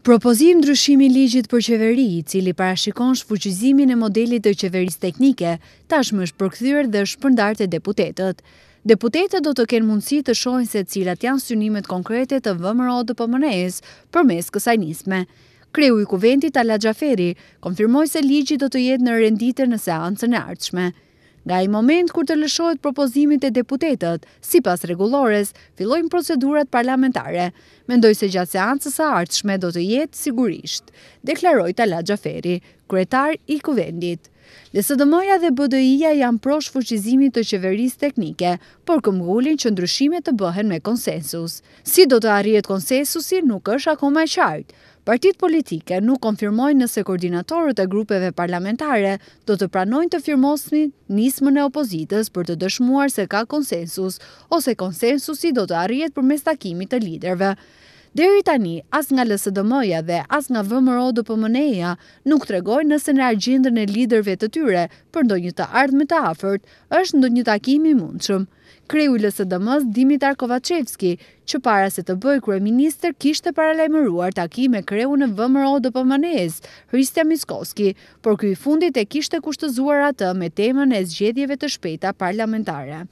Propozim ndryshimi ligjit për qeveri, i cili parashikon shfuqizimin e modelit të qeverisë teknike, tashmë është përkthyer dhe është përndarë te deputetët. Deputetët do të kenë mundësi të shohin se cilat janë synimet konkrete të VMRO të pmne për përmes kësaj nisme. Kreu i kuventit Ala Gjaferi konfirmoj se ligjit do të jetë në renditër në seancën e ardhshme. Nga i moment kur të lëshojt propozimit e deputetet, si pas regulores, fillojnë procedurat parlamentare. Mendoj se gjatë seancës a artëshme do të jetë sigurisht, deklaroj Tala Gjaferi, kretar i kuvendit. dëmoja dhe BDI-ja janë prosh fuqizimit të qeveris teknike, por këmgullin që ndryshimet të bëhen me konsensus. Si do të arrijet konsensusi nuk është akoma e qajtë, Partit politike nuk konfirmojnë nëse koordinatorët e grupeve parlamentare do të pranojnë të firmojnë nismën e opozitës për të dëshmuar se ka konsensus ose konsensusi do të arjet për mes takimit të liderve. Deri tani, as nga lësëdëmoja dhe as nga vëmëro dhe pëmëneja nuk të regoj nëse në argjindër në liderve të tyre për ndo një të ardhme të afert, është ndo një takimi mundëshëm. Kreju lësëdëmës Dimitar Kovacevski, që para se të bëj kërë minister kishtë të paralajmëruar takime kreju në vëmëro dhe pëmënez, Hristia Miskoski, por këj fundit e kishtë të kushtëzuar atë me temën e zgjedjeve të shpeta parlamentare.